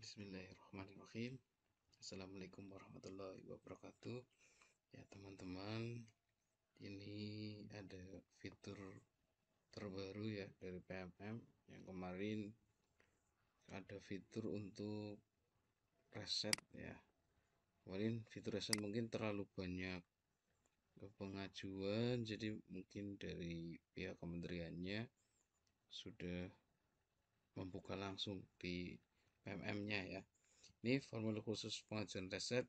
Bismillahirrahmanirrahim Assalamualaikum warahmatullahi wabarakatuh Ya teman-teman Ini ada fitur terbaru ya dari PMM Yang kemarin ada fitur untuk reset ya Kemarin fitur reset mungkin terlalu banyak pengajuan Jadi mungkin dari pihak kementeriannya Sudah membuka langsung di PMM-nya ya. Ini formula khusus pengajuan reset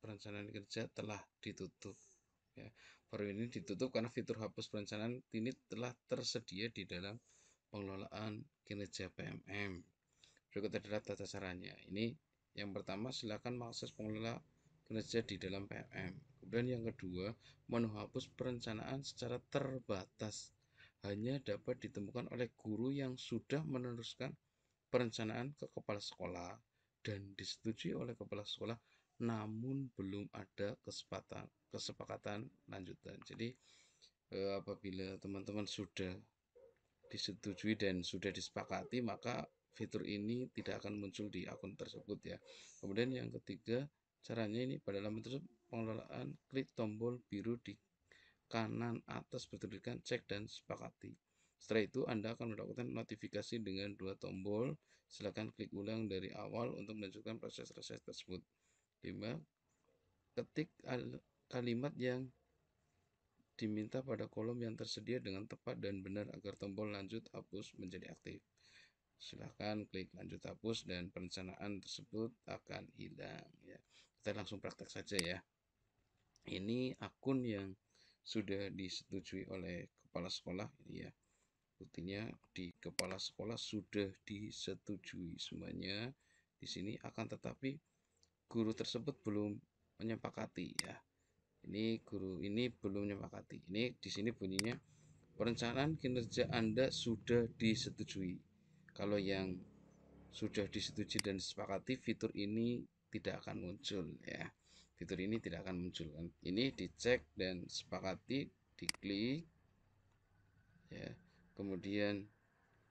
perencanaan kerja telah ditutup. Ya, baru ini ditutup karena fitur hapus perencanaan ini telah tersedia di dalam pengelolaan kinerja PMM. Berikut adalah tata caranya. Ini yang pertama silakan mengakses pengelola kinerja di dalam PMM. Kemudian yang kedua, menu hapus perencanaan secara terbatas hanya dapat ditemukan oleh guru yang sudah meneruskan perencanaan ke kepala sekolah dan disetujui oleh kepala sekolah namun belum ada kesepakatan kesepakatan lanjutan. Jadi eh, apabila teman-teman sudah disetujui dan sudah disepakati maka fitur ini tidak akan muncul di akun tersebut ya. Kemudian yang ketiga caranya ini pada laman tersebut pengelolaan klik tombol biru di kanan atas bertuliskan cek dan sepakati. Setelah itu Anda akan mendapatkan notifikasi dengan dua tombol. Silakan klik ulang dari awal untuk melanjutkan proses proses tersebut. 5. Ketik kalimat yang diminta pada kolom yang tersedia dengan tepat dan benar agar tombol lanjut hapus menjadi aktif. Silahkan klik lanjut hapus dan perencanaan tersebut akan hilang. Ya. Kita langsung praktek saja ya. Ini akun yang sudah disetujui oleh kepala sekolah ya. Buktinya di kepala sekolah sudah disetujui semuanya. Di sini akan tetapi guru tersebut belum menyepakati ya. Ini guru ini belum menyepakati. Ini di sini bunyinya perencanaan kinerja Anda sudah disetujui. Kalau yang sudah disetujui dan disepakati fitur ini tidak akan muncul ya. Fitur ini tidak akan muncul. Ini dicek dan sepakati diklik ya kemudian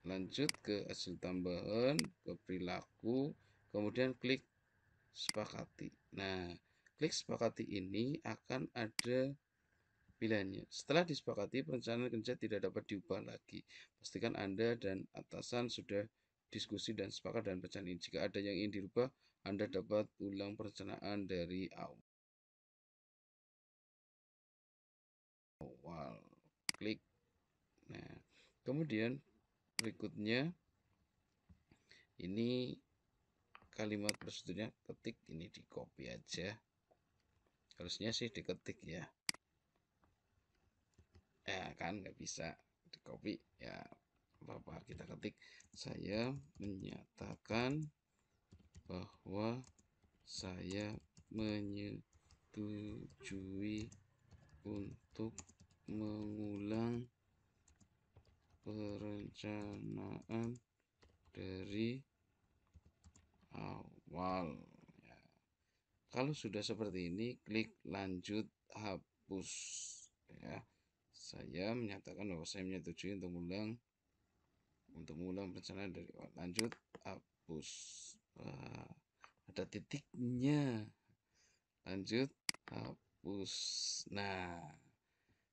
lanjut ke hasil tambahan, ke perilaku, kemudian klik sepakati. Nah, klik sepakati ini akan ada pilihannya. Setelah disepakati, perencanaan kerja tidak dapat diubah lagi. Pastikan Anda dan atasan sudah diskusi dan sepakat dan perencanaan ini. Jika ada yang ingin dirubah, Anda dapat ulang perencanaan dari awal. Klik Kemudian berikutnya ini kalimat prosedurnya ketik ini di copy aja. Harusnya sih diketik ya. Eh kan nggak bisa di copy ya Bapak kita ketik saya menyatakan bahwa saya menyetujui untuk mengulang perencanaan dari awal ya. kalau sudah seperti ini klik lanjut hapus ya saya menyatakan bahwa saya menyetujui untuk mengulang untuk mengulang perencanaan dari awal lanjut hapus Wah, ada titiknya lanjut hapus nah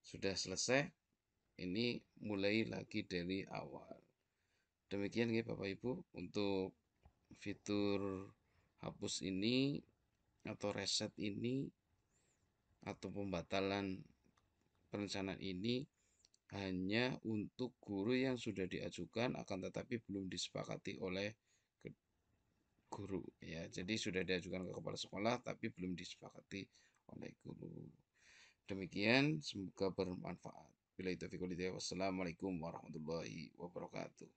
sudah selesai ini mulai lagi dari awal demikian ya Bapak Ibu untuk fitur hapus ini atau reset ini atau pembatalan perencanaan ini hanya untuk guru yang sudah diajukan akan tetapi belum disepakati oleh guru ya jadi sudah diajukan ke kepala sekolah tapi belum disepakati oleh guru demikian semoga bermanfaat Bila itu Wassalamualaikum warahmatullahi wabarakatuh.